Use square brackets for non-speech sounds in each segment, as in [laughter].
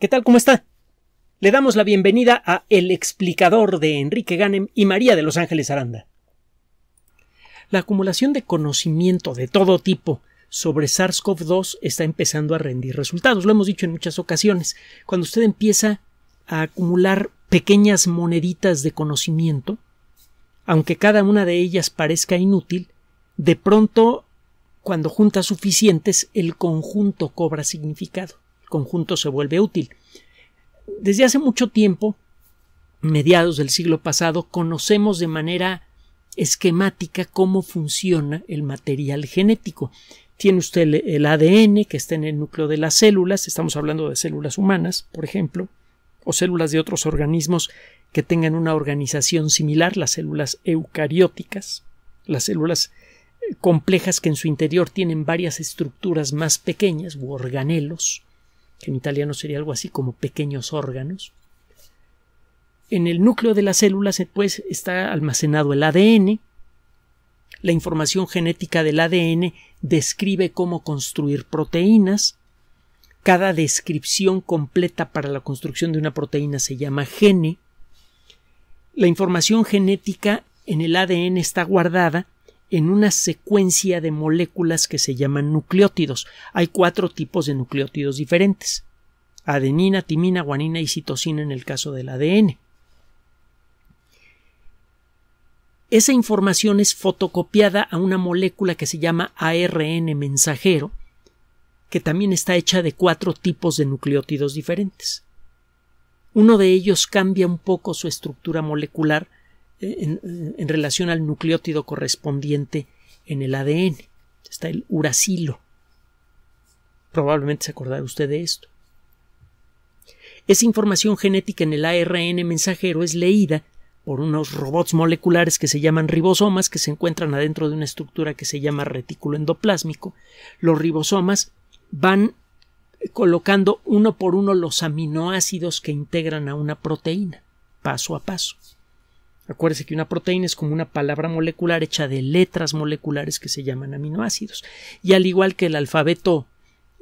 ¿Qué tal? ¿Cómo está? Le damos la bienvenida a El explicador de Enrique Ganem y María de Los Ángeles Aranda. La acumulación de conocimiento de todo tipo sobre SARS-CoV-2 está empezando a rendir resultados. Lo hemos dicho en muchas ocasiones. Cuando usted empieza a acumular pequeñas moneditas de conocimiento, aunque cada una de ellas parezca inútil, de pronto, cuando junta suficientes, el conjunto cobra significado conjunto se vuelve útil. Desde hace mucho tiempo, mediados del siglo pasado, conocemos de manera esquemática cómo funciona el material genético. Tiene usted el ADN que está en el núcleo de las células, estamos hablando de células humanas, por ejemplo, o células de otros organismos que tengan una organización similar, las células eucarióticas, las células eh, complejas que en su interior tienen varias estructuras más pequeñas u organelos que en italiano sería algo así como pequeños órganos. En el núcleo de las células eh, pues, está almacenado el ADN. La información genética del ADN describe cómo construir proteínas. Cada descripción completa para la construcción de una proteína se llama gene. La información genética en el ADN está guardada en una secuencia de moléculas que se llaman nucleótidos. Hay cuatro tipos de nucleótidos diferentes adenina, timina, guanina y citosina en el caso del ADN. Esa información es fotocopiada a una molécula que se llama ARN mensajero, que también está hecha de cuatro tipos de nucleótidos diferentes. Uno de ellos cambia un poco su estructura molecular en, relación al nucleótido correspondiente en el ADN. Está el uracilo. Probablemente se acordará usted de esto. Esa información genética en el ARN mensajero es leída por unos robots moleculares que se llaman ribosomas, que se encuentran adentro de una estructura que se llama retículo endoplásmico. Los ribosomas van colocando uno por uno los aminoácidos que integran a una proteína, paso a paso. Acuérdese que una proteína es como una palabra molecular hecha de letras moleculares que se llaman aminoácidos. Y al igual que el alfabeto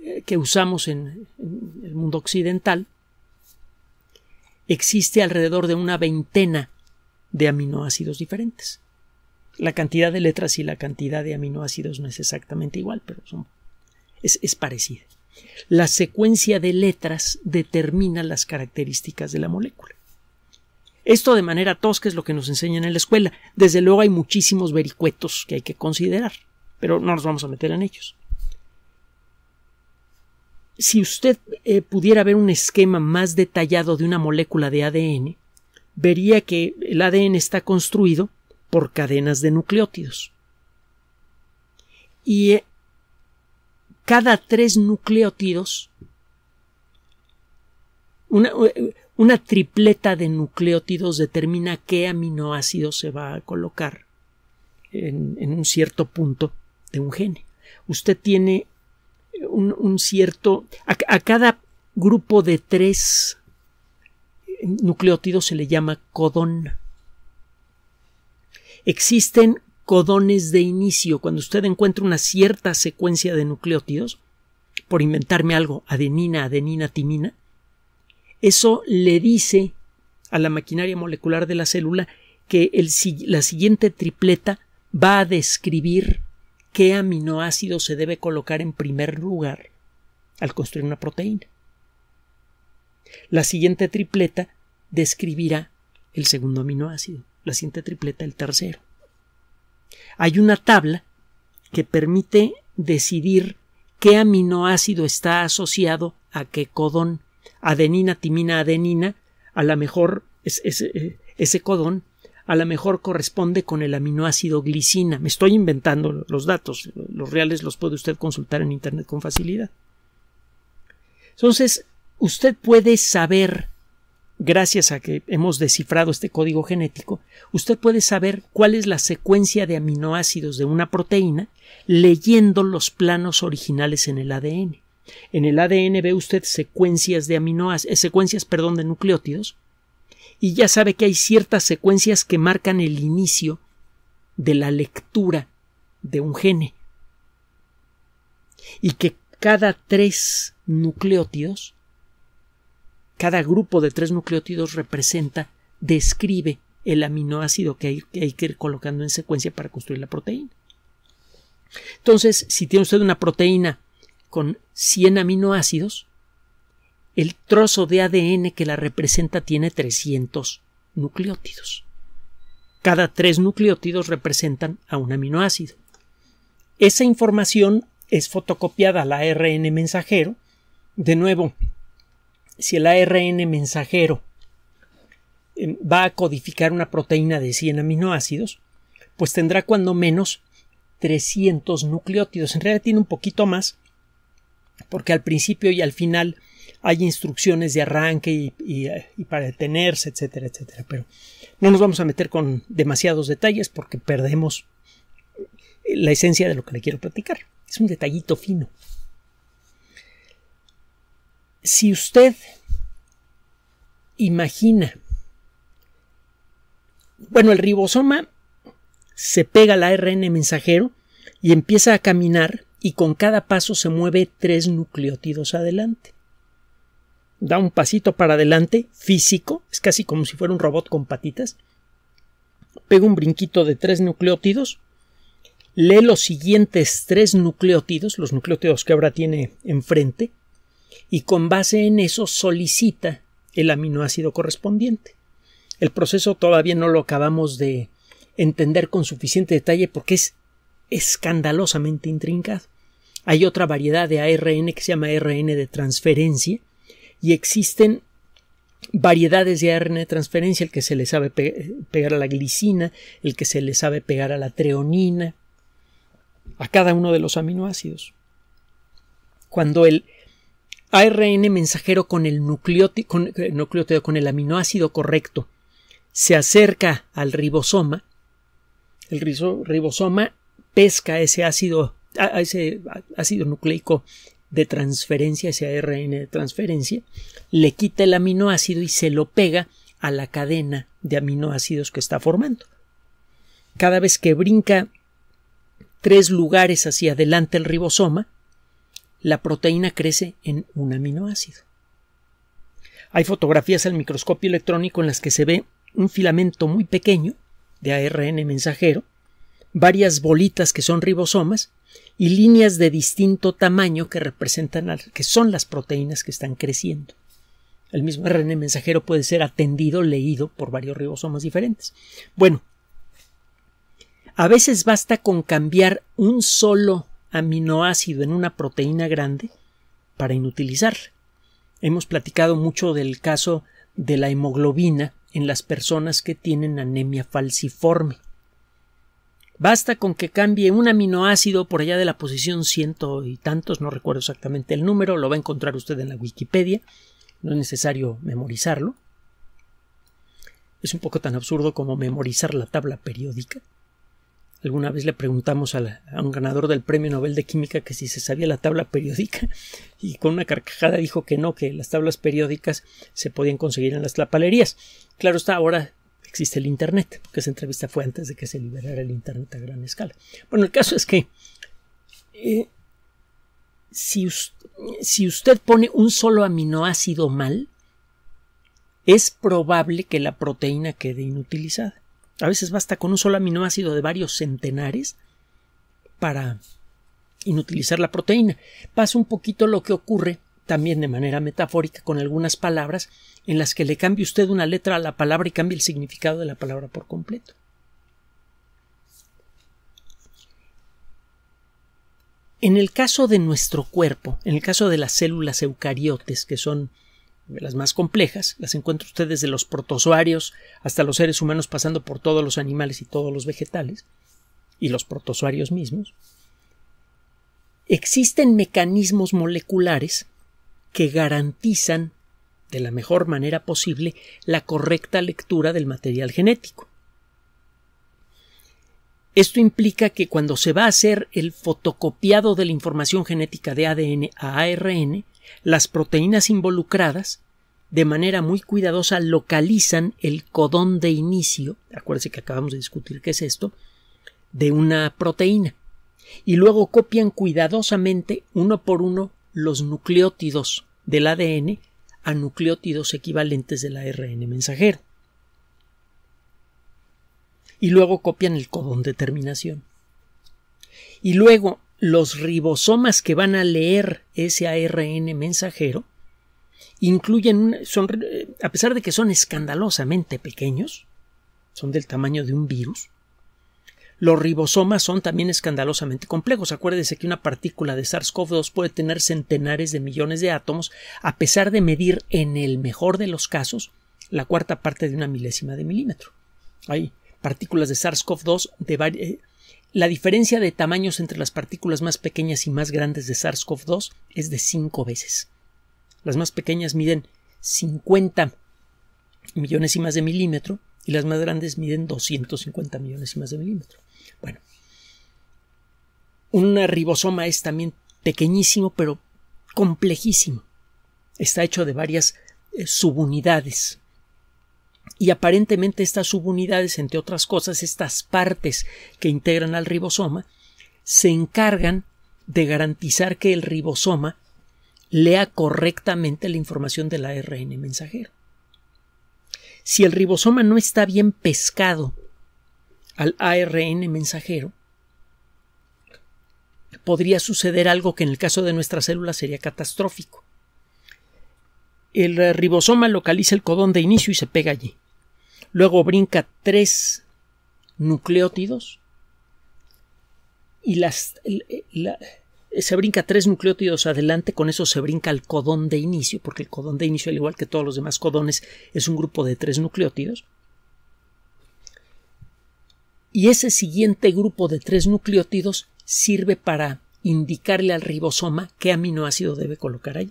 eh, que usamos en, el mundo occidental, existe alrededor de una veintena de aminoácidos diferentes. La cantidad de letras y la cantidad de aminoácidos no es exactamente igual, pero es, es parecida. La secuencia de letras determina las características de la molécula. Esto de manera tosca es lo que nos enseñan en la escuela. Desde luego hay muchísimos vericuetos que hay que considerar, pero no nos vamos a meter en ellos. Si usted eh, pudiera ver un esquema más detallado de una molécula de ADN, vería que el ADN está construido por cadenas de nucleótidos. Y eh, cada tres nucleótidos una, eh, una tripleta de nucleótidos determina qué aminoácido se va a colocar en, un cierto punto de un gen. Usted tiene un, cierto. A, a cada grupo de tres nucleótidos se le llama codón. Existen codones de inicio. Cuando usted encuentra una cierta secuencia de nucleótidos, por inventarme algo, adenina, adenina, timina, eso le dice a la maquinaria molecular de la célula que la siguiente tripleta va a describir qué aminoácido se debe colocar en primer lugar al construir una proteína. La siguiente tripleta describirá el segundo aminoácido, la siguiente tripleta el tercero. Hay una tabla que permite decidir qué aminoácido está asociado a qué codón adenina, timina, adenina, a lo mejor eh, ese codón a lo mejor corresponde con el aminoácido glicina. Me estoy inventando los datos, los reales los puede usted consultar en Internet con facilidad. Entonces, usted puede saber, gracias a que hemos descifrado este código genético, usted puede saber cuál es la secuencia de aminoácidos de una proteína leyendo los planos originales en el ADN. En el ADN ve usted secuencias de eh, secuencias, perdón, de nucleótidos, y ya sabe que hay ciertas secuencias que marcan el inicio de la lectura de un gene. Y que cada tres nucleótidos, cada grupo de tres nucleótidos representa, describe el aminoácido que, hay que ir colocando en secuencia para construir la proteína. Entonces, si tiene usted una proteína con 100 aminoácidos, el trozo de ADN que la representa tiene 300 nucleótidos. Cada tres nucleótidos representan a un aminoácido. Esa información es fotocopiada al ARN mensajero. De nuevo, si el ARN mensajero eh, va a codificar una proteína de 100 aminoácidos, pues tendrá cuando menos 300 nucleótidos. En realidad tiene un poquito más, porque al principio y al final hay instrucciones de arranque y, para detenerse, etcétera, etcétera. Pero no nos vamos a meter con demasiados detalles porque perdemos la esencia de lo que le quiero platicar. Es un detallito fino. Si usted imagina, bueno, el ribosoma se pega al ARN mensajero y empieza a caminar y con cada paso se mueve tres nucleótidos adelante. Da un pasito para adelante, físico, es casi como si fuera un robot con patitas, pega un brinquito de tres nucleótidos, lee los siguientes tres nucleótidos, los nucleótidos que ahora tiene enfrente, y con base en eso solicita el aminoácido correspondiente. El proceso todavía no lo acabamos de entender con suficiente detalle porque es escandalosamente intrincado. Hay otra variedad de ARN que se llama ARN de transferencia y existen variedades de ARN de transferencia, el que se le sabe pegar a la glicina, el que se le sabe pegar a la treonina, a cada uno de los aminoácidos. Cuando el ARN mensajero con el eh, nucleótido, con el aminoácido correcto, se acerca al ribosoma, el ribosoma pesca ese ácido a ese ácido nucleico de transferencia, ese ARN de transferencia, le quita el aminoácido y se lo pega a la cadena de aminoácidos que está formando. Cada vez que brinca tres lugares hacia adelante el ribosoma, la proteína crece en un aminoácido. Hay fotografías al microscopio electrónico en las que se ve un filamento muy pequeño de ARN mensajero, varias bolitas que son ribosomas y líneas de distinto tamaño que representan que son las proteínas que están creciendo. El mismo RN mensajero puede ser atendido, leído por varios ribosomas diferentes. Bueno, a veces basta con cambiar un solo aminoácido en una proteína grande para inutilizarla. Hemos platicado mucho del caso de la hemoglobina en las personas que tienen anemia falciforme. Basta con que cambie un aminoácido por allá de la posición ciento y tantos, no recuerdo exactamente el número, lo va a encontrar usted en la Wikipedia, no es necesario memorizarlo. Es un poco tan absurdo como memorizar la tabla periódica. Alguna vez le preguntamos a, un ganador del Premio Nobel de Química que si se sabía la tabla periódica [laughs] y con una carcajada dijo que no, que las tablas periódicas se podían conseguir en las lapalerías. Claro está, ahora existe el Internet, porque esa entrevista fue antes de que se liberara el Internet a gran escala. Bueno, el caso es que eh, si, si usted pone un solo aminoácido mal, es probable que la proteína quede inutilizada. A veces basta con un solo aminoácido de varios centenares para inutilizar la proteína. Pasa un poquito lo que ocurre también de manera metafórica con algunas palabras en las que le cambie usted una letra a la palabra y cambie el significado de la palabra por completo. En el caso de nuestro cuerpo, en el caso de las células eucariotes, que son las más complejas, las encuentra usted desde los protozoarios hasta los seres humanos, pasando por todos los animales y todos los vegetales, y los protozoarios mismos, existen mecanismos moleculares que garantizan de la mejor manera posible la correcta lectura del material genético. Esto implica que cuando se va a hacer el fotocopiado de la información genética de ADN a ARN, las proteínas involucradas de manera muy cuidadosa localizan el codón de inicio, acuérdense que acabamos de discutir qué es esto, de una proteína, y luego copian cuidadosamente uno por uno los nucleótidos del ADN a nucleótidos equivalentes del ARN mensajero. Y luego copian el codón de terminación. Y luego los ribosomas que van a leer ese ARN mensajero incluyen, eh, a pesar de que son escandalosamente pequeños, son del tamaño de un virus, los ribosomas son también escandalosamente complejos. Acuérdese que una partícula de SARS-CoV-2 puede tener centenares de millones de átomos, a pesar de medir, en el mejor de los casos, la cuarta parte de una milésima de milímetro. Hay partículas de SARS-CoV-2 de eh, La diferencia de tamaños entre las partículas más pequeñas y más grandes de SARS-CoV-2 es de cinco veces. Las más pequeñas miden 50 millones y más de milímetro y las más grandes miden 250 millones y más de milímetro. Bueno, un ribosoma es también pequeñísimo, pero complejísimo. Está hecho de varias eh, subunidades. Y aparentemente estas subunidades, entre otras cosas, estas partes que integran al ribosoma, se encargan de garantizar que el ribosoma lea correctamente la información del ARN mensajero. Si el ribosoma no está bien pescado al ARN mensajero, podría suceder algo que en el caso de nuestra célula sería catastrófico. El ribosoma localiza el codón de inicio y se pega allí. Luego brinca tres nucleótidos y las, eh, se brinca tres nucleótidos adelante, con eso se brinca el codón de inicio, porque el codón de inicio, al igual que todos los demás codones, es un grupo de tres nucleótidos y ese siguiente grupo de tres nucleótidos sirve para indicarle al ribosoma qué aminoácido debe colocar ahí.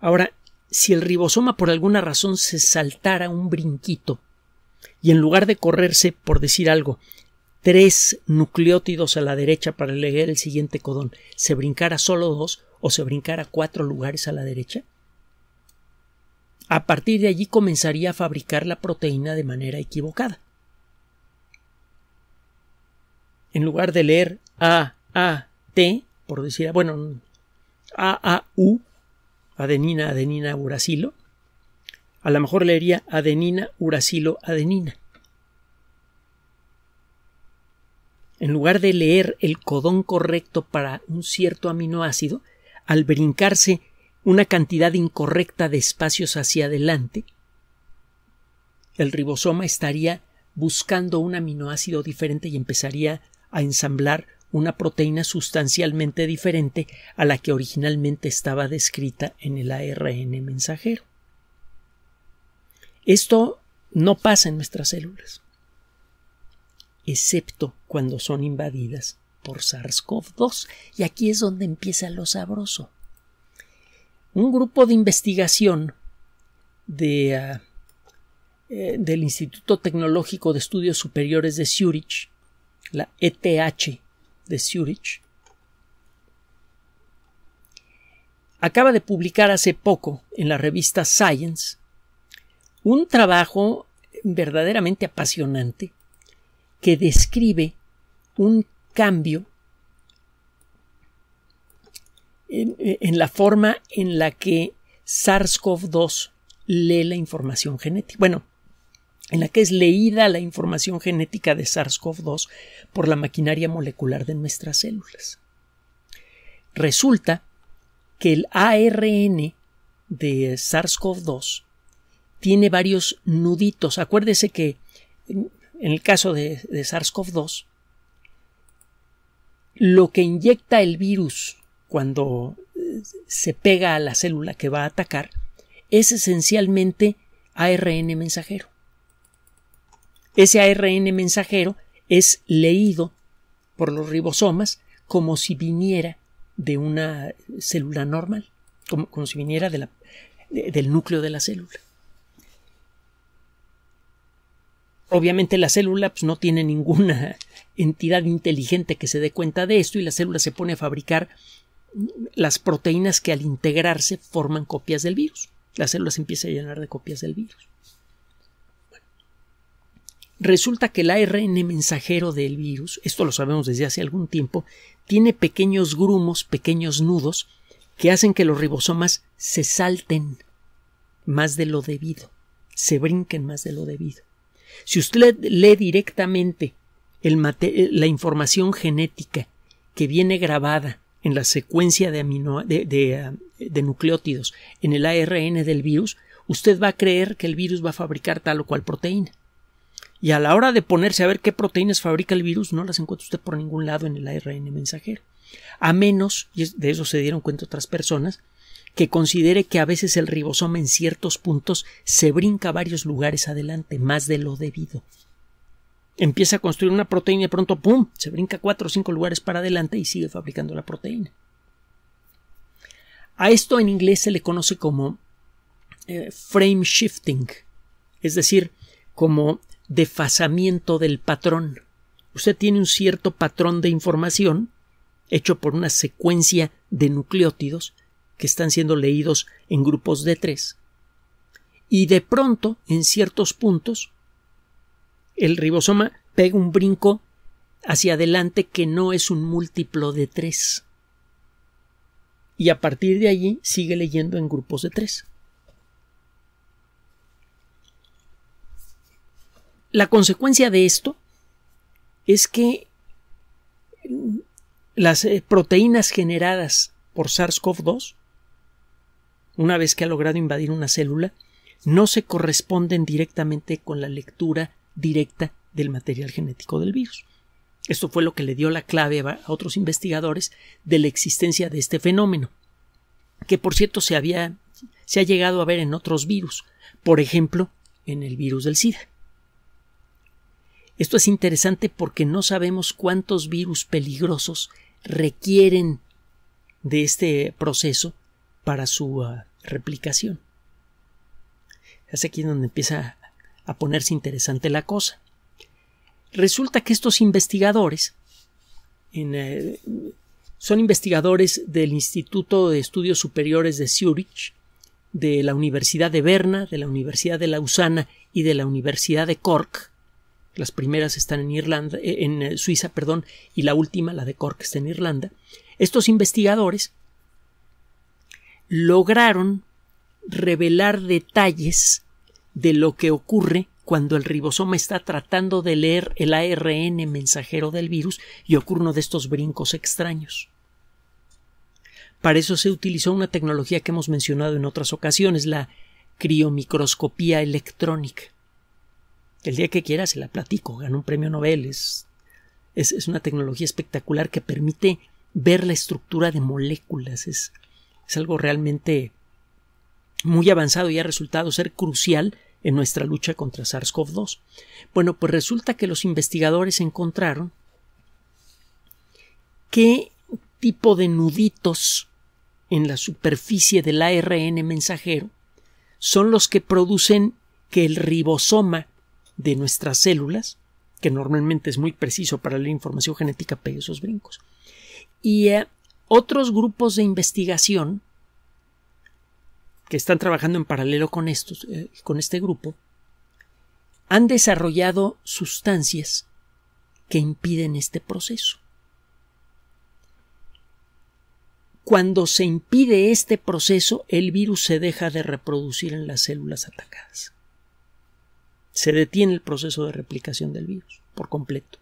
Ahora, si el ribosoma por alguna razón se saltara un brinquito y en lugar de correrse, por decir algo, tres nucleótidos a la derecha para leer el siguiente codón, se brincara solo dos o se brincara cuatro lugares a la derecha, a partir de allí comenzaría a fabricar la proteína de manera equivocada en lugar de leer A, A, T, por decir, bueno, A, A, U, adenina, adenina, uracilo, a lo mejor leería adenina, uracilo, adenina. En lugar de leer el codón correcto para un cierto aminoácido, al brincarse una cantidad incorrecta de espacios hacia adelante, el ribosoma estaría buscando un aminoácido diferente y empezaría a ensamblar una proteína sustancialmente diferente a la que originalmente estaba descrita en el ARN mensajero. Esto no pasa en nuestras células, excepto cuando son invadidas por SARS-CoV-2. Y aquí es donde empieza lo sabroso. Un grupo de investigación de, ah, eh, del Instituto Tecnológico de Estudios Superiores de Zurich la ETH de Zurich, acaba de publicar hace poco en la revista Science un trabajo verdaderamente apasionante que describe un cambio en, la forma en la que SARS-CoV-2 lee la información genética. Bueno, en la que es leída la información genética de SARS-CoV-2 por la maquinaria molecular de nuestras células. Resulta que el ARN de SARS-CoV-2 tiene varios nuditos. Acuérdese que en el caso de, SARS-CoV-2, lo que inyecta el virus cuando eh, se pega a la célula que va a atacar es esencialmente ARN mensajero. Ese ARN mensajero es leído por los ribosomas como si viniera de una célula normal, como, como si viniera del núcleo de la célula. Obviamente la célula pues, no tiene ninguna [laughs] entidad inteligente que se dé cuenta de esto y la célula se pone a fabricar las proteínas que al integrarse forman copias del virus. La célula se empieza a llenar de copias del virus. Resulta que el ARN mensajero del virus, esto lo sabemos desde hace algún tiempo, tiene pequeños grumos, pequeños nudos, que hacen que los ribosomas se salten más de lo debido, se brinquen más de lo debido. Si usted lee directamente la información genética que viene grabada en la secuencia de, de, nucleótidos en el ARN del virus, usted va a creer que el virus va a fabricar tal o cual proteína. Y a la hora de ponerse a ver qué proteínas fabrica el virus, no las encuentra usted por ningún lado en el ARN mensajero. A menos, y de eso se dieron cuenta otras personas, que considere que a veces el ribosoma en ciertos puntos se brinca varios lugares adelante, más de lo debido. Empieza a construir una proteína y de pronto, ¡pum!, se brinca cuatro o cinco lugares para adelante y sigue fabricando la proteína. A esto en inglés se le conoce como eh, frame shifting, es decir, como defasamiento del patrón. Usted tiene un cierto patrón de información hecho por una secuencia de nucleótidos que están siendo leídos en grupos de tres. Y de pronto, en ciertos puntos, el ribosoma pega un brinco hacia adelante que no es un múltiplo de tres. Y a partir de allí sigue leyendo en grupos de tres. La consecuencia de esto es que las eh, proteínas generadas por SARS-CoV-2, una vez que ha logrado invadir una célula, no se corresponden directamente con la lectura directa del material genético del virus. Esto fue lo que le dio la clave a otros investigadores de la existencia de este fenómeno, que por cierto se había se ha llegado a ver en otros virus, por ejemplo, en el virus del SIDA. Esto es interesante porque no sabemos cuántos virus peligrosos requieren de este proceso para su ah, replicación. Es aquí donde empieza a ponerse interesante la cosa. Resulta que estos investigadores eh, son investigadores del Instituto de Estudios Superiores de Zurich, de la Universidad de Berna, de la Universidad de Lausana y de la Universidad de Cork, las primeras están en Irlanda, eh, en eh, Suiza, perdón, y la última, la de Cork, está en Irlanda. Estos investigadores lograron revelar detalles de lo que ocurre cuando el ribosoma está tratando de leer el ARN mensajero del virus y ocurre uno de estos brincos extraños. Para eso se utilizó una tecnología que hemos mencionado en otras ocasiones, la criomicroscopía electrónica. El día que quiera se la platico, ganó un premio Nobel. Es, una tecnología espectacular que permite ver la estructura de moléculas. Es, es algo realmente muy avanzado y ha resultado ser crucial en nuestra lucha contra SARS-CoV-2. Bueno, pues resulta que los investigadores encontraron qué tipo de nuditos en la superficie del ARN mensajero son los que producen que el ribosoma de nuestras células, que normalmente es muy preciso para la información genética, pegue esos brincos. Y eh, otros grupos de investigación que están trabajando en paralelo con, estos, eh, con este grupo, han desarrollado sustancias que impiden este proceso. Cuando se impide este proceso, el virus se deja de reproducir en las células atacadas se detiene el proceso de replicación del virus por completo.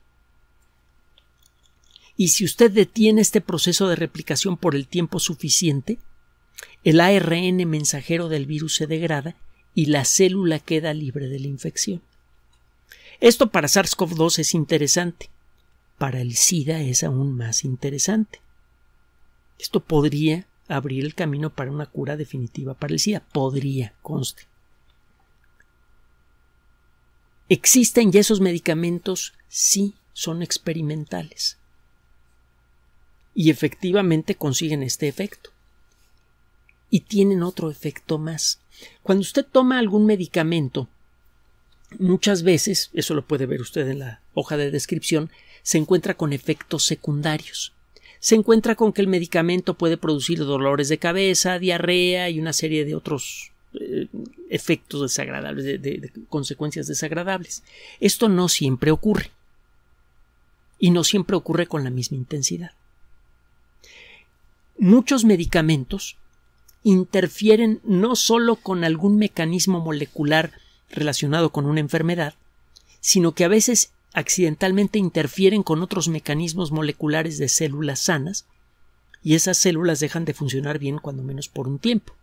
Y si usted detiene este proceso de replicación por el tiempo suficiente, el ARN mensajero del virus se degrada y la célula queda libre de la infección. Esto para SARS-CoV-2 es interesante, para el SIDA es aún más interesante. Esto podría abrir el camino para una cura definitiva para el SIDA, podría, conste. Existen y esos medicamentos sí son experimentales. Y efectivamente consiguen este efecto. Y tienen otro efecto más. Cuando usted toma algún medicamento, muchas veces, eso lo puede ver usted en la hoja de descripción, se encuentra con efectos secundarios se encuentra con que el medicamento puede producir dolores de cabeza, diarrea y una serie de otros eh, efectos desagradables, de, consecuencias desagradables. Esto no siempre ocurre. Y no siempre ocurre con la misma intensidad. Muchos medicamentos interfieren no solo con algún mecanismo molecular relacionado con una enfermedad, sino que a veces accidentalmente interfieren con otros mecanismos moleculares de células sanas, y esas células dejan de funcionar bien cuando menos por un tiempo.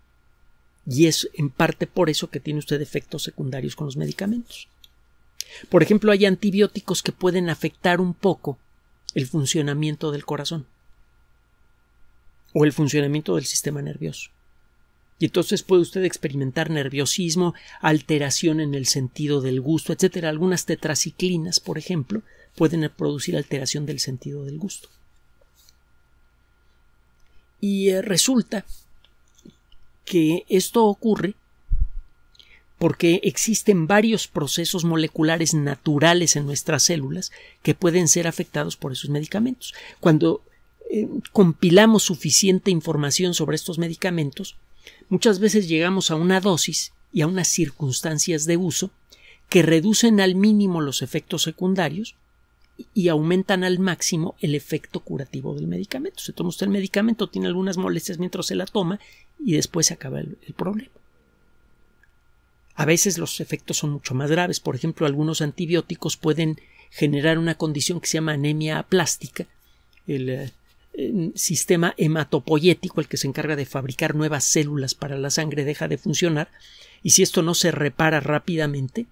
Y es en parte por eso que tiene usted efectos secundarios con los medicamentos. Por ejemplo, hay antibióticos que pueden afectar un poco el funcionamiento del corazón o el funcionamiento del sistema nervioso. Y entonces puede usted experimentar nerviosismo, alteración en el sentido del gusto, etc. Algunas tetraciclinas, por ejemplo, pueden producir alteración del sentido del gusto. Y eh, resulta que esto ocurre porque existen varios procesos moleculares naturales en nuestras células que pueden ser afectados por esos medicamentos. Cuando eh, compilamos suficiente información sobre estos medicamentos, muchas veces llegamos a una dosis y a unas circunstancias de uso que reducen al mínimo los efectos secundarios y aumentan al máximo el efecto curativo del medicamento. Se toma usted el medicamento, tiene algunas molestias mientras se la toma y después se acaba el, problema. A veces los efectos son mucho más graves. Por ejemplo, algunos antibióticos pueden generar una condición que se llama anemia plástica, el, eh, sistema hematopoyético, el que se encarga de fabricar nuevas células para la sangre, deja de funcionar y si esto no se repara rápidamente,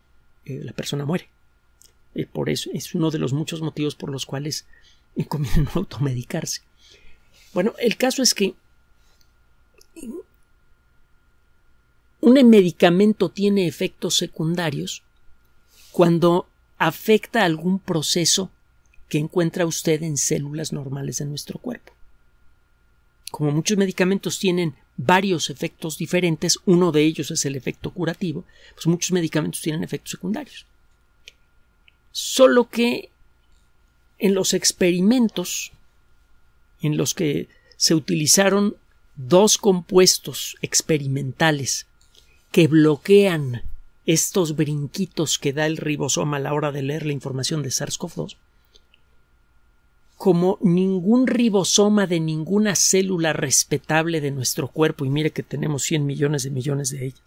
eh, la persona muere por eso es uno de los muchos motivos por los cuales [laughs] conviene no automedicarse. Bueno, el caso es que un medicamento tiene efectos secundarios cuando afecta algún proceso que encuentra usted en células normales de nuestro cuerpo. Como muchos medicamentos tienen varios efectos diferentes, uno de ellos es el efecto curativo, pues muchos medicamentos tienen efectos secundarios. Solo que en los experimentos en los que se utilizaron dos compuestos experimentales que bloquean estos brinquitos que da el ribosoma a la hora de leer la información de SARS-CoV-2, como ningún ribosoma de ninguna célula respetable de nuestro cuerpo, y mire que tenemos 100 millones de millones de ellas,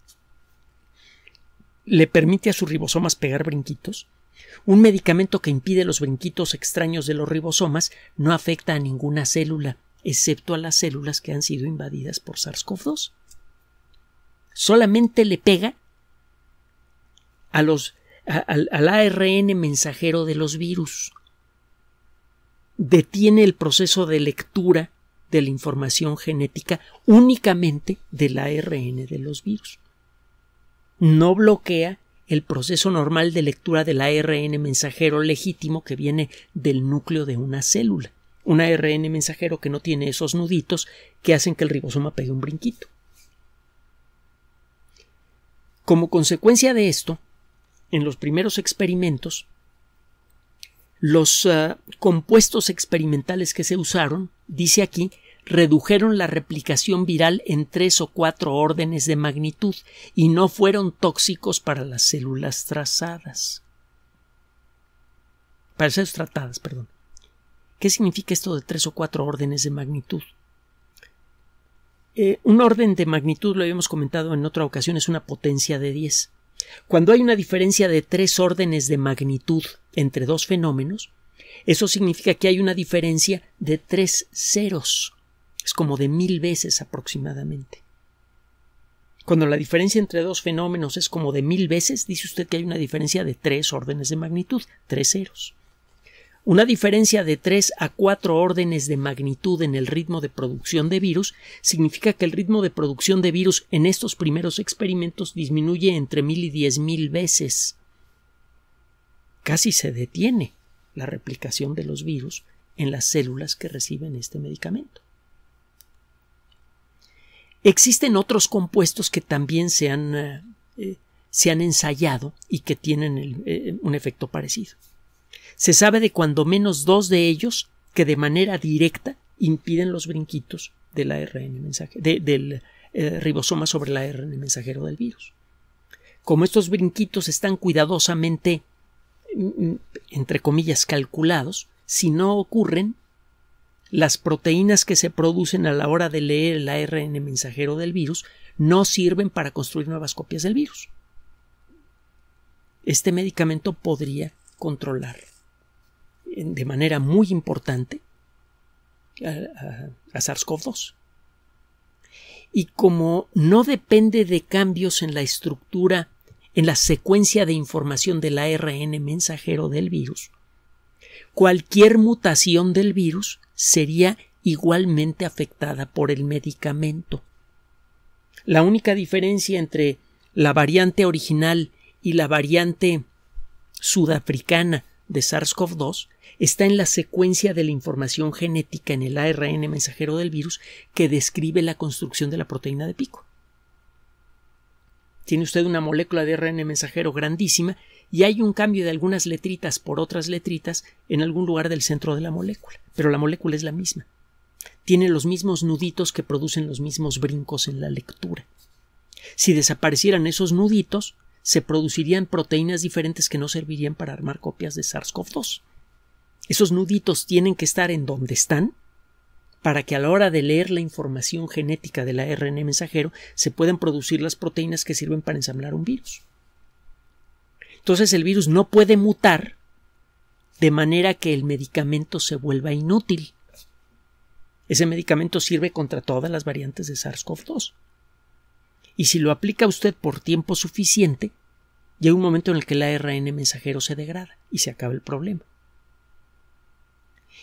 le permite a sus ribosomas pegar brinquitos, un medicamento que impide los brinquitos extraños de los ribosomas no afecta a ninguna célula, excepto a las células que han sido invadidas por SARS-CoV-2. Solamente le pega a los, al ARN mensajero de los virus. Detiene el proceso de lectura de la información genética únicamente del ARN de los virus. No bloquea el proceso normal de lectura del ARN mensajero legítimo que viene del núcleo de una célula. Un ARN mensajero que no tiene esos nuditos que hacen que el ribosoma pegue un brinquito. Como consecuencia de esto, en los primeros experimentos, los eh, compuestos experimentales que se usaron, dice aquí, redujeron la replicación viral en tres o cuatro órdenes de magnitud y no fueron tóxicos para las células trazadas. Para células tratadas, perdón. ¿Qué significa esto de tres o cuatro órdenes de magnitud? Eh, un orden de magnitud, lo habíamos comentado en otra ocasión, es una potencia de 10. Cuando hay una diferencia de tres órdenes de magnitud entre dos fenómenos, eso significa que hay una diferencia de tres ceros es como de mil veces aproximadamente. Cuando la diferencia entre dos fenómenos es como de mil veces, dice usted que hay una diferencia de tres órdenes de magnitud, tres ceros. Una diferencia de tres a cuatro órdenes de magnitud en el ritmo de producción de virus significa que el ritmo de producción de virus en estos primeros experimentos disminuye entre mil y diez mil veces. Casi se detiene la replicación de los virus en las células que reciben este medicamento. Existen otros compuestos que también se han, eh, eh, se han ensayado y que tienen eh, un efecto parecido. Se sabe de cuando menos dos de ellos que de manera directa impiden los brinquitos del mensaje, del ribosoma sobre el RN mensajero del virus. Como estos brinquitos están cuidadosamente, mm, mm, entre comillas, calculados, si no ocurren, las proteínas que se producen a la hora de leer el ARN mensajero del virus no sirven para construir nuevas copias del virus. Este medicamento podría controlar de manera muy importante a, SARS-CoV-2. Y como no depende de cambios en la estructura, en la secuencia de información del ARN mensajero del virus, cualquier mutación del virus sería igualmente afectada por el medicamento. La única diferencia entre la variante original y la variante sudafricana de SARS-CoV-2 está en la secuencia de la información genética en el ARN mensajero del virus que describe la construcción de la proteína de pico. Tiene usted una molécula de ARN mensajero grandísima y hay un cambio de algunas letritas por otras letritas en algún lugar del centro de la molécula, pero la molécula es la misma. Tiene los mismos nuditos que producen los mismos brincos en la lectura. Si desaparecieran esos nuditos, se producirían proteínas diferentes que no servirían para armar copias de SARS-CoV-2. Esos nuditos tienen que estar en donde están para que a la hora de leer la información genética del ARN mensajero se puedan producir las proteínas que sirven para ensamblar un virus. Entonces el virus no puede mutar de manera que el medicamento se vuelva inútil. Ese medicamento sirve contra todas las variantes de SARS-CoV-2. Y si lo aplica usted por tiempo suficiente, llega un momento en el que el ARN mensajero se degrada y se acaba el problema.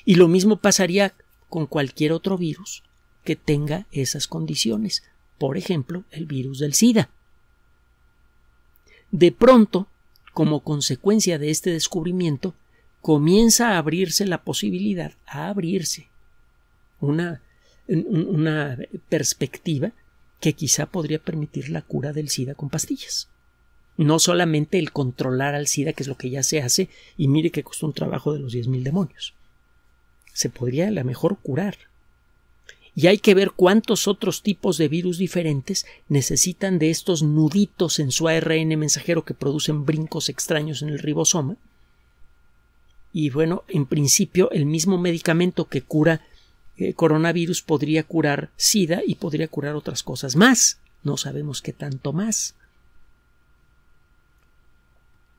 Y lo mismo pasaría con cualquier otro virus que tenga esas condiciones, por ejemplo, el virus del SIDA. De pronto, como consecuencia de este descubrimiento, comienza a abrirse la posibilidad, a abrirse una, una perspectiva que quizá podría permitir la cura del SIDA con pastillas. No solamente el controlar al SIDA, que es lo que ya se hace, y mire que costó un trabajo de los 10.000 demonios. Se podría a lo mejor curar y hay que ver cuántos otros tipos de virus diferentes necesitan de estos nuditos en su ARN mensajero que producen brincos extraños en el ribosoma. Y bueno, en principio el mismo medicamento que cura eh, coronavirus podría curar SIDA y podría curar otras cosas más. No sabemos qué tanto más.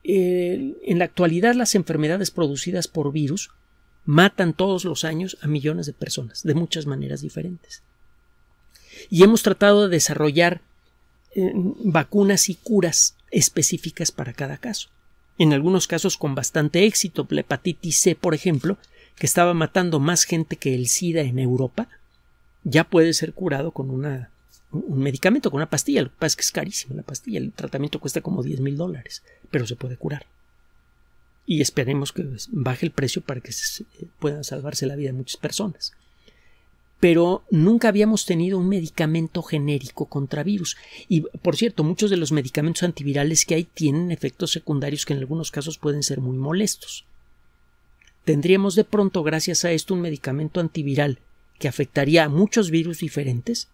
en la actualidad las enfermedades producidas por virus matan todos los años a millones de personas, de muchas maneras diferentes. Y hemos tratado de desarrollar eh, vacunas y curas específicas para cada caso. En algunos casos con bastante éxito, la hepatitis C, por ejemplo, que estaba matando más gente que el SIDA en Europa, ya puede ser curado con un medicamento, con una pastilla. Lo que pasa es que es carísima la pastilla. El tratamiento cuesta como 10 mil dólares, pero se puede curar y esperemos que baje el precio para que pueda salvarse la vida de muchas personas. Pero nunca habíamos tenido un medicamento genérico contra virus. Y, por cierto, muchos de los medicamentos antivirales que hay tienen efectos secundarios que en algunos casos pueden ser muy molestos. Tendríamos de pronto, gracias a esto, un medicamento antiviral que afectaría a muchos virus diferentes,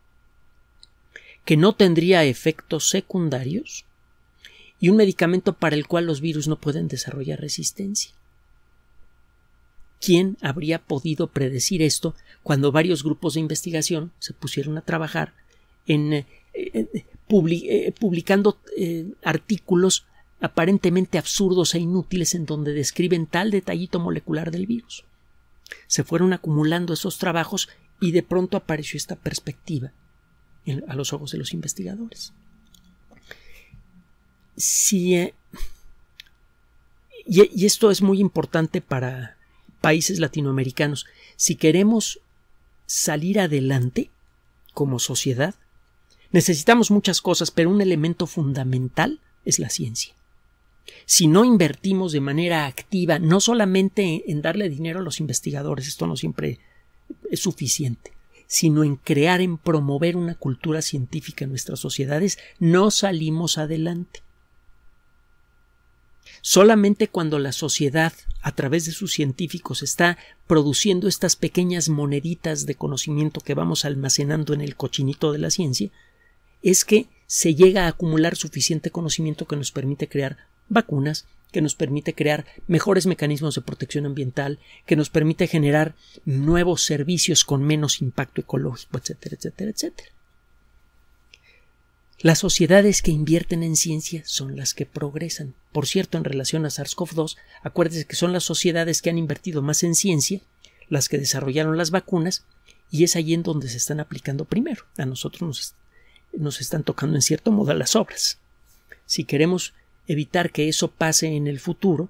que no tendría efectos secundarios, y un medicamento para el cual los virus no pueden desarrollar resistencia. ¿Quién habría podido predecir esto cuando varios grupos de investigación se pusieron a trabajar en eh, eh, eh, publicando artículos aparentemente absurdos e inútiles en donde describen tal detallito molecular del virus? Se fueron acumulando esos trabajos y de pronto apareció esta perspectiva a los ojos de los investigadores si, eh, y esto es muy importante para países latinoamericanos, si queremos salir adelante como sociedad, necesitamos muchas cosas, pero un elemento fundamental es la ciencia. Si no invertimos de manera activa, no solamente en darle dinero a los investigadores, esto no siempre es suficiente, sino en crear, en promover una cultura científica en nuestras sociedades, no salimos adelante. Solamente cuando la sociedad, a través de sus científicos, está produciendo estas pequeñas moneditas de conocimiento que vamos almacenando en el cochinito de la ciencia, es que se llega a acumular suficiente conocimiento que nos permite crear vacunas, que nos permite crear mejores mecanismos de protección ambiental, que nos permite generar nuevos servicios con menos impacto ecológico, etcétera, etcétera, etcétera. Las sociedades que invierten en ciencia son las que progresan. Por cierto, en relación a SARS-CoV-2, acuérdense que son las sociedades que han invertido más en ciencia, las que desarrollaron las vacunas, y es ahí en donde se están aplicando primero. A nosotros nos, nos están tocando en cierto modo las obras. Si queremos evitar que eso pase en el futuro,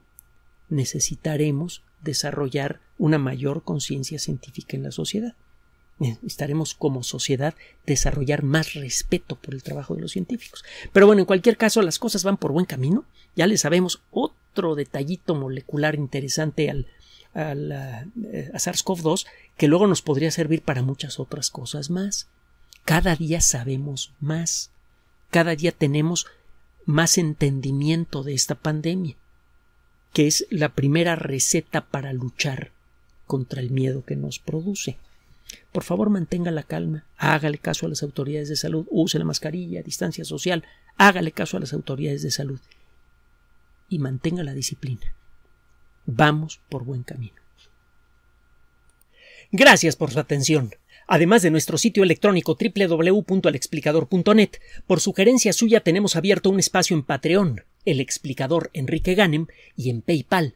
necesitaremos desarrollar una mayor conciencia científica en la sociedad. Eh, estaremos como sociedad desarrollar más respeto por el trabajo de los científicos. Pero bueno, en cualquier caso, las cosas van por buen camino. Ya le sabemos otro detallito molecular interesante al, eh, a SARS-CoV-2 que luego nos podría servir para muchas otras cosas más. Cada día sabemos más. Cada día tenemos más entendimiento de esta pandemia, que es la primera receta para luchar contra el miedo que nos produce. Por favor, mantenga la calma, hágale caso a las autoridades de salud, use la mascarilla, distancia social, hágale caso a las autoridades de salud y mantenga la disciplina. Vamos por buen camino. Gracias por su atención. Además de nuestro sitio electrónico www.alexplicador.net, por sugerencia suya tenemos abierto un espacio en Patreon, el explicador Enrique Ganem, y en PayPal,